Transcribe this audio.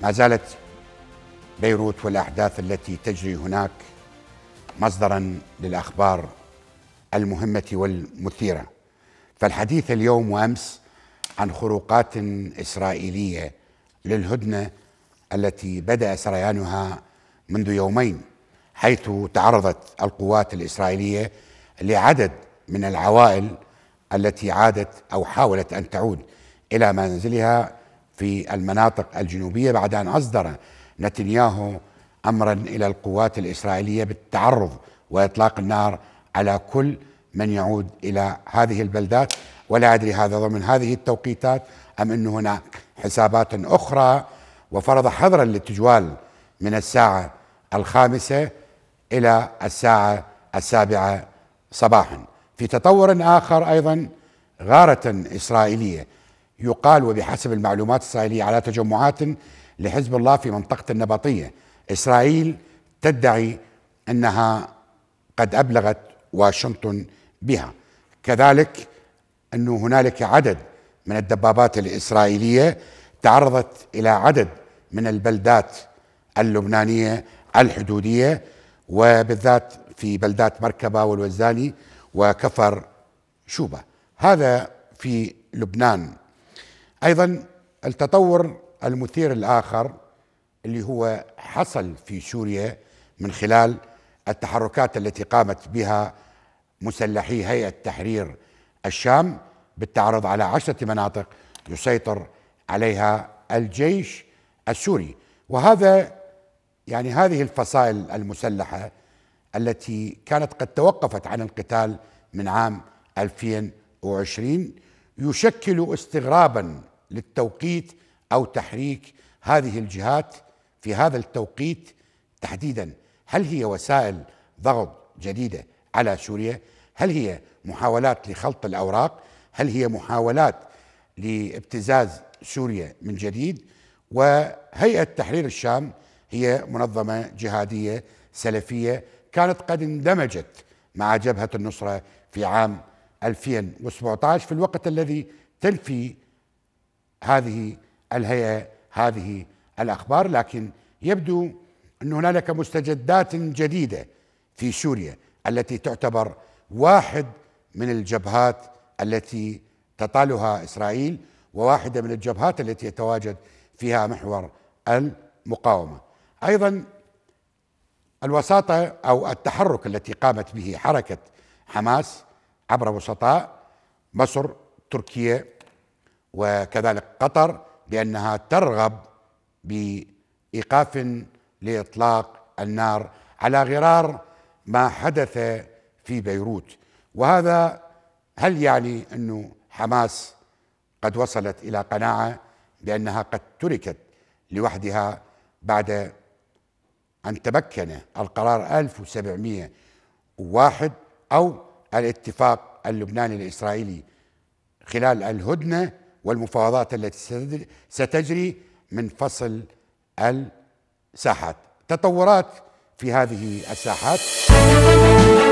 ما زالت بيروت والاحداث التي تجري هناك مصدرا للاخبار المهمه والمثيره فالحديث اليوم وامس عن خروقات اسرائيليه للهدنه التي بدا سريانها منذ يومين حيث تعرضت القوات الاسرائيليه لعدد من العوائل التي عادت او حاولت ان تعود الى منزلها في المناطق الجنوبية بعد أن أصدر نتنياهو أمرا إلى القوات الإسرائيلية بالتعرض وإطلاق النار على كل من يعود إلى هذه البلدات ولا أدري هذا ضمن هذه التوقيتات أم أن هناك حسابات أخرى وفرض حظرا للتجوال من الساعة الخامسة إلى الساعة السابعة صباحا في تطور آخر أيضا غارة إسرائيلية يقال وبحسب المعلومات الإسرائيلية على تجمعات لحزب الله في منطقة النبطية إسرائيل تدعي أنها قد أبلغت واشنطن بها كذلك أنه هنالك عدد من الدبابات الإسرائيلية تعرضت إلى عدد من البلدات اللبنانية الحدودية وبالذات في بلدات مركبة والوزاني وكفر شوبة هذا في لبنان ايضا التطور المثير الاخر اللي هو حصل في سوريا من خلال التحركات التي قامت بها مسلحي هيئه تحرير الشام بالتعرض على عشره مناطق يسيطر عليها الجيش السوري وهذا يعني هذه الفصائل المسلحه التي كانت قد توقفت عن القتال من عام 2020 يشكل استغرابا للتوقيت او تحريك هذه الجهات في هذا التوقيت تحديدا هل هي وسائل ضغط جديده على سوريا؟ هل هي محاولات لخلط الاوراق؟ هل هي محاولات لابتزاز سوريا من جديد؟ وهيئه تحرير الشام هي منظمه جهاديه سلفيه كانت قد اندمجت مع جبهه النصره في عام 2017 في الوقت الذي تنفي هذه الهيئه هذه الاخبار لكن يبدو ان هنالك مستجدات جديده في سوريا التي تعتبر واحد من الجبهات التي تطالها اسرائيل وواحده من الجبهات التي يتواجد فيها محور المقاومه. ايضا الوساطه او التحرك التي قامت به حركه حماس عبر وسطاء مصر تركيا وكذلك قطر بانها ترغب بايقاف لاطلاق النار على غرار ما حدث في بيروت وهذا هل يعني انه حماس قد وصلت الى قناعه بانها قد تركت لوحدها بعد ان تمكن القرار 1701 او الاتفاق اللبناني الاسرائيلي خلال الهدنه والمفاوضات التي ستجري من فصل الساحات تطورات في هذه الساحات